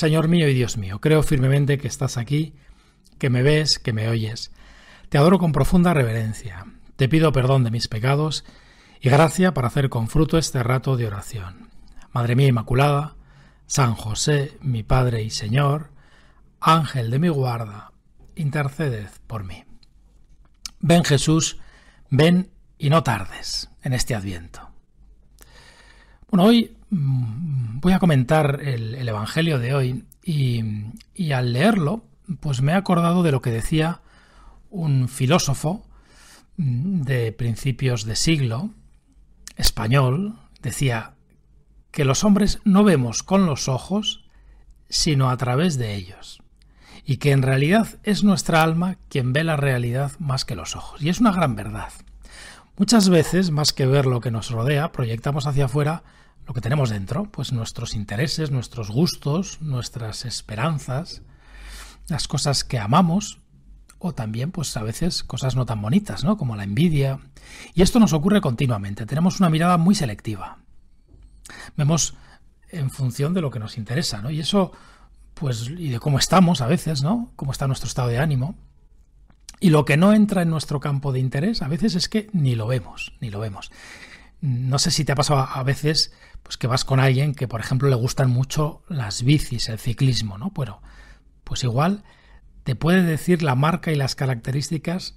Señor mío y Dios mío, creo firmemente que estás aquí, que me ves, que me oyes. Te adoro con profunda reverencia. Te pido perdón de mis pecados y gracia para hacer con fruto este rato de oración. Madre mía Inmaculada, San José, mi Padre y Señor, Ángel de mi guarda, interceded por mí. Ven Jesús, ven y no tardes en este adviento. Bueno, hoy Mm, voy a comentar el, Evangelio de hoy y, y, al leerlo, pues me he acordado de lo que decía un filósofo mm, de principios de siglo, español, decía que los hombres no vemos con los ojos, sino a través de ellos, y que en realidad es nuestra alma quien ve la realidad más que los ojos. Y es una gran verdad. Muchas veces, más que ver lo que nos rodea, proyectamos hacia afuera lo que tenemos dentro, pues nuestros intereses, nuestros gustos, nuestras esperanzas, las cosas que amamos o también pues a veces cosas no tan bonitas, ¿no? como la envidia. Y esto nos ocurre continuamente, tenemos una mirada muy selectiva. Vemos en función de lo que nos interesa, ¿no? Y eso pues y de cómo estamos a veces, ¿no? Cómo está nuestro estado de ánimo. Y lo que no entra en nuestro campo de interés a veces es que ni lo vemos, ni lo vemos no sé si te ha pasado a veces pues que vas con alguien que, por ejemplo, le gustan mucho las bicis, el ciclismo, ¿no? Pero, pues igual te puede decir la marca y las características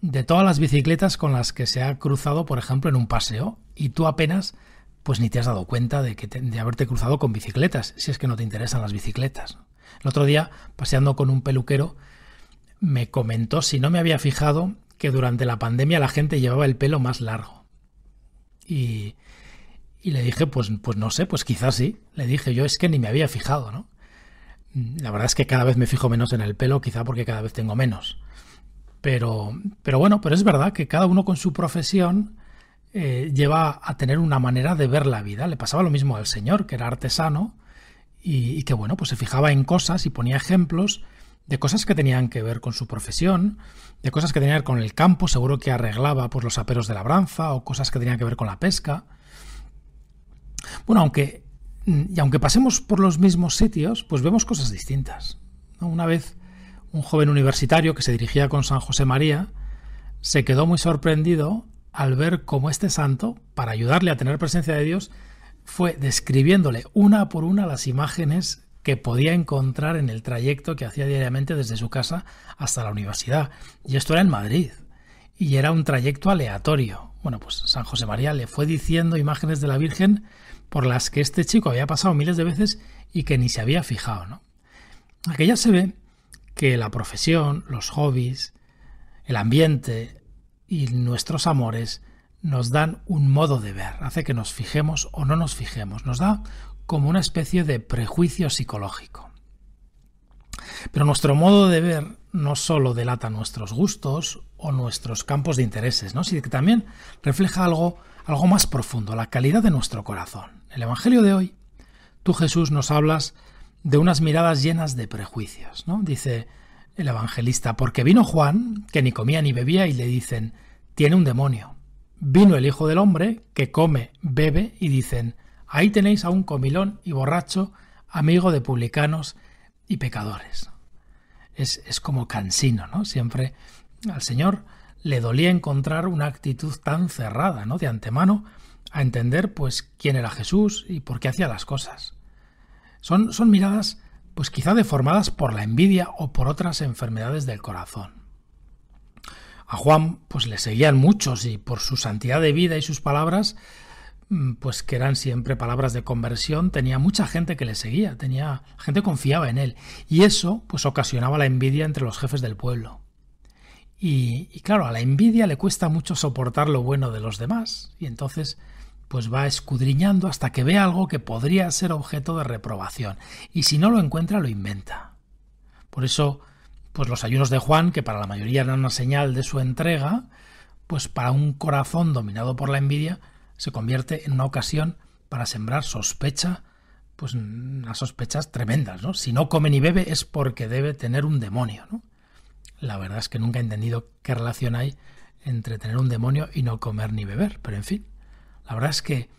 de todas las bicicletas con las que se ha cruzado, por ejemplo, en un paseo, y tú apenas pues ni te has dado cuenta de, que de haberte cruzado con bicicletas, si es que no te interesan las bicicletas. El otro día, paseando con un peluquero, me comentó si no me había fijado que durante la pandemia la gente llevaba el pelo más largo. Y, le dije, pues, pues no sé, pues quizás sí. Le dije, yo es que ni me había fijado, ¿no? Mm, la verdad es que cada vez me fijo menos en el pelo, quizá porque cada vez tengo menos. Pero, pero bueno, pero es verdad que cada uno con su profesión eh, lleva a tener una manera de ver la vida. Le pasaba lo mismo al señor, que era artesano, y, y que bueno, pues se fijaba en cosas y ponía ejemplos de cosas que tenían que ver con su profesión, de cosas que tenían que ver con el campo, seguro que arreglaba por pues, los aperos de labranza o cosas que tenían que ver con la pesca. Bueno, aunque, mm, y aunque pasemos por los mismos sitios, pues vemos cosas distintas. Una vez un joven universitario que se dirigía con San José María se quedó muy sorprendido al ver cómo este santo, para ayudarle a tener presencia de Dios, fue describiéndole una por una las imágenes que podía encontrar en el trayecto que hacía diariamente desde su casa hasta la universidad. Y esto era en Madrid. Y era un trayecto aleatorio. Bueno, pues San José María le fue diciendo imágenes de la Virgen por las que este chico había pasado miles de veces y que ni se había fijado, ¿no? Aquí se ve que la profesión, los hobbies, el ambiente y nuestros amores nos dan un modo de ver, hace que nos fijemos o no nos fijemos, nos da como una especie de prejuicio psicológico. Pero nuestro modo de ver no solo delata nuestros gustos o nuestros campos de intereses, ¿no? sino que también refleja algo, algo más profundo, la calidad de nuestro corazón. En el Evangelio de hoy, tú Jesús nos hablas de unas miradas llenas de prejuicios. ¿no? Dice el evangelista, porque vino Juan, que ni comía ni bebía, y le dicen, tiene un demonio. Vino el Hijo del Hombre, que come, bebe, y dicen, Ahí tenéis a un comilón y borracho, amigo de publicanos y pecadores. Es, es como cansino, ¿no? Siempre al Señor le dolía encontrar una actitud tan cerrada, ¿no? De antemano, a entender, pues, quién era Jesús y por qué hacía las cosas. Son, son miradas, pues quizá deformadas por la envidia o por otras enfermedades del corazón. A Juan, pues le seguían muchos y por su santidad de vida y sus palabras, Mm, pues que eran siempre palabras de conversión, tenía mucha gente que le seguía, tenía gente confiaba en él y eso pues ocasionaba la envidia entre los jefes del pueblo. Y, y claro, a la envidia le cuesta mucho soportar lo bueno de los demás y entonces pues va escudriñando hasta que ve algo que podría ser objeto de reprobación y si no lo encuentra lo inventa. Por eso pues los ayunos de Juan, que para la mayoría eran una señal de su entrega, pues para un corazón dominado por la envidia, se convierte en una ocasión para sembrar sospecha, pues unas sospechas tremendas, ¿no? Si no come ni bebe es porque debe tener un demonio, La verdad es que nunca he entendido qué relación hay entre tener un demonio y no comer ni beber, pero en fin, la verdad es que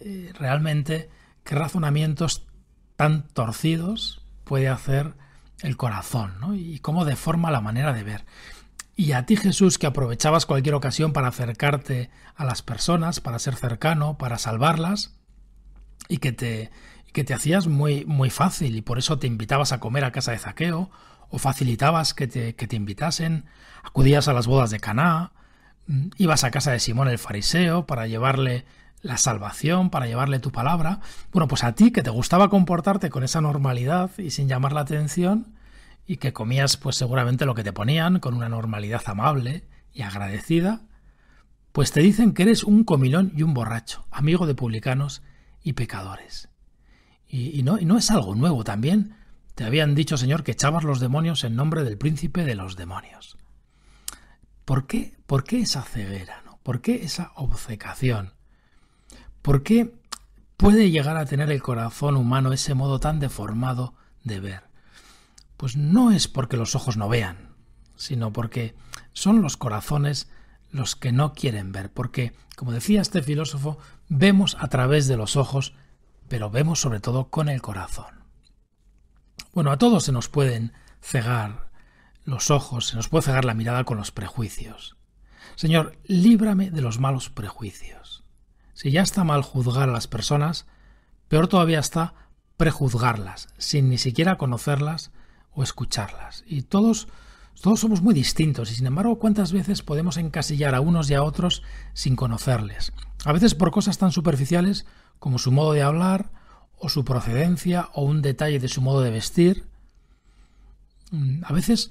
eh, realmente qué razonamientos tan torcidos puede hacer el corazón, ¿no? Y cómo deforma la manera de ver y a ti Jesús que aprovechabas cualquier ocasión para acercarte a las personas, para ser cercano, para salvarlas y que te, que te hacías muy, muy fácil y por eso te invitabas a comer a casa de Zaqueo o facilitabas que te, que te invitasen, acudías a las bodas de Caná, mm, ibas a casa de Simón el fariseo para llevarle la salvación, para llevarle tu palabra. Bueno, pues a ti que te gustaba comportarte con esa normalidad y sin llamar la atención, y que comías pues seguramente lo que te ponían con una normalidad amable y agradecida, pues te dicen que eres un comilón y un borracho, amigo de publicanos y pecadores. Y, no, no es algo nuevo también. Te habían dicho, Señor, que echabas los demonios en nombre del príncipe de los demonios. ¿Por qué, por qué esa ceguera? No? ¿Por qué esa obcecación? ¿Por qué puede llegar a tener el corazón humano ese modo tan deformado de ver? pues no es porque los ojos no vean, sino porque son los corazones los que no quieren ver, porque, como decía este filósofo, vemos a través de los ojos, pero vemos sobre todo con el corazón. Bueno, a todos se nos pueden cegar los ojos, se nos puede cegar la mirada con los prejuicios. Señor, líbrame de los malos prejuicios. Si ya está mal juzgar a las personas, peor todavía está prejuzgarlas, sin ni siquiera conocerlas, o escucharlas. Y todos, todos somos muy distintos y sin embargo cuántas veces podemos encasillar a unos y a otros sin conocerles. A veces por cosas tan superficiales como su modo de hablar o su procedencia o un detalle de su modo de vestir. Mm, a veces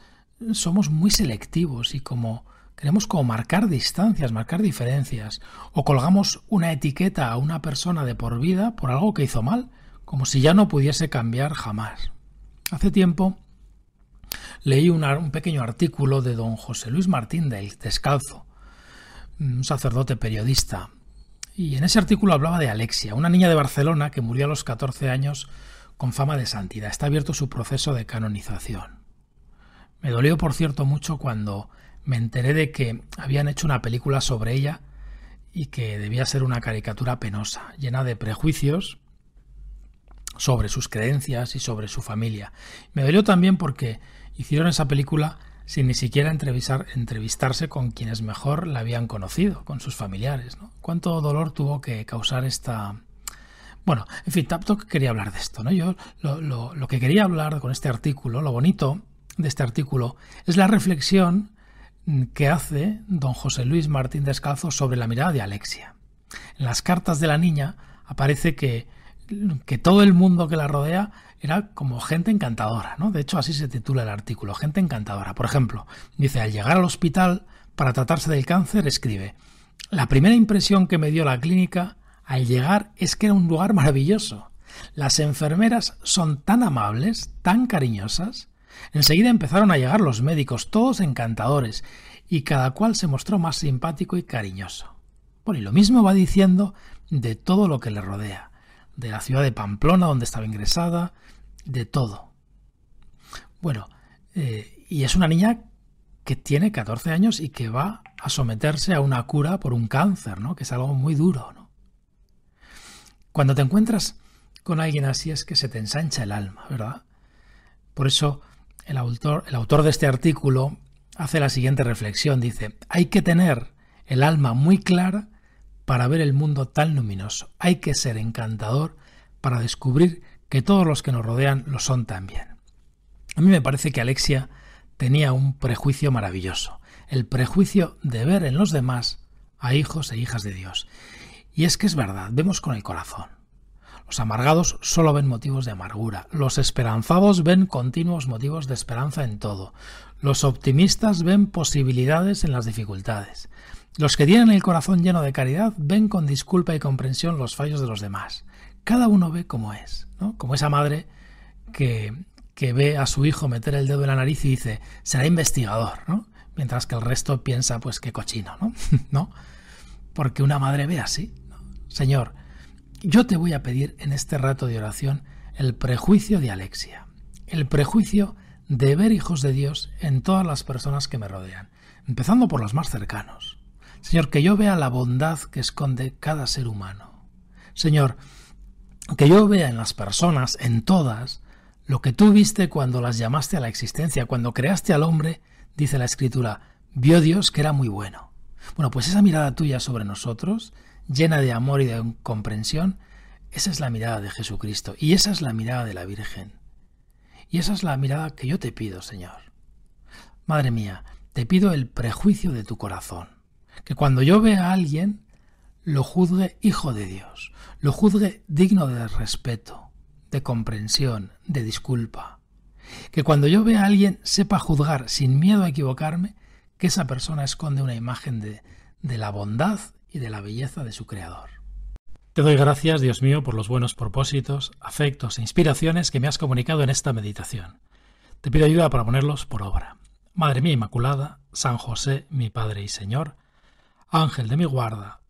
somos muy selectivos y como queremos como marcar distancias, marcar diferencias o colgamos una etiqueta a una persona de por vida por algo que hizo mal, como si ya no pudiese cambiar jamás. Hace tiempo leí un, pequeño artículo de don José Luis Martín del Descalzo, mm, un sacerdote periodista, y en ese artículo hablaba de Alexia, una niña de Barcelona que murió a los 14 años con fama de santidad. Está abierto su proceso de canonización. Me dolió, por cierto, mucho cuando me enteré de que habían hecho una película sobre ella y que debía ser una caricatura penosa, llena de prejuicios sobre sus creencias y sobre su familia. Me dolió también porque hicieron esa película sin ni siquiera entrevistarse con quienes mejor la habían conocido, con sus familiares. ¿Cuánto dolor tuvo que causar esta... Bueno, en fin, Taptok quería hablar de esto. ¿no? Yo lo, que quería hablar con este artículo, lo bonito de este artículo, es la reflexión que hace don José Luis Martín Descalzo sobre la mirada de Alexia. En las cartas de la niña aparece que, que todo el mundo que la rodea era como gente encantadora, ¿no? De hecho, así se titula el artículo, gente encantadora. Por ejemplo, dice, al llegar al hospital para tratarse del cáncer, escribe, la primera impresión que me dio la clínica al llegar es que era un lugar maravilloso. Las enfermeras son tan amables, tan cariñosas. Enseguida empezaron a llegar los médicos, todos encantadores, y cada cual se mostró más simpático y cariñoso. Bueno, y lo mismo va diciendo de todo lo que le rodea de la ciudad de Pamplona, donde estaba ingresada, de todo. Bueno, eh, y es una niña que tiene 14 años y que va a someterse a una cura por un cáncer, ¿no? Que es algo muy duro, ¿no? Cuando te encuentras con alguien así es que se te ensancha el alma, ¿verdad? Por eso el autor, el autor de este artículo hace la siguiente reflexión, dice, hay que tener el alma muy clara para ver el mundo tan luminoso. Hay que ser encantador para descubrir que todos los que nos rodean lo son también. A mí me parece que Alexia tenía un prejuicio maravilloso, el prejuicio de ver en los demás a hijos e hijas de Dios. Y es que es verdad, vemos con el corazón, los amargados solo ven motivos de amargura. Los esperanzados ven continuos motivos de esperanza en todo. Los optimistas ven posibilidades en las dificultades. Los que tienen el corazón lleno de caridad ven con disculpa y comprensión los fallos de los demás. Cada uno ve como es, Como esa madre que, que ve a su hijo meter el dedo en la nariz y dice, será investigador, ¿no? Mientras que el resto piensa, pues qué cochino, ¿no? ¿No? Porque una madre ve así, Señor, yo te voy a pedir en este rato de oración el prejuicio de Alexia, el prejuicio de ver hijos de Dios en todas las personas que me rodean, empezando por los más cercanos. Señor, que yo vea la bondad que esconde cada ser humano. Señor, que yo vea en las personas, en todas, lo que tú viste cuando las llamaste a la existencia, cuando creaste al hombre, dice la Escritura, vio Dios que era muy bueno. Bueno, pues esa mirada tuya sobre nosotros, llena de amor y de comprensión, esa es la mirada de Jesucristo y esa es la mirada de la Virgen. Y esa es la mirada que yo te pido, Señor. Madre mía, te pido el prejuicio de tu corazón, que cuando yo vea a alguien, lo juzgue hijo de Dios, lo juzgue digno de respeto, de comprensión, de disculpa. Que cuando yo vea a alguien sepa juzgar sin miedo a equivocarme que esa persona esconde una imagen de, de la bondad y de la belleza de su Creador. Te doy gracias, Dios mío, por los buenos propósitos, afectos e inspiraciones que me has comunicado en esta meditación. Te pido ayuda para ponerlos por obra. Madre mía Inmaculada, San José, mi Padre y Señor, Ángel de mi guarda,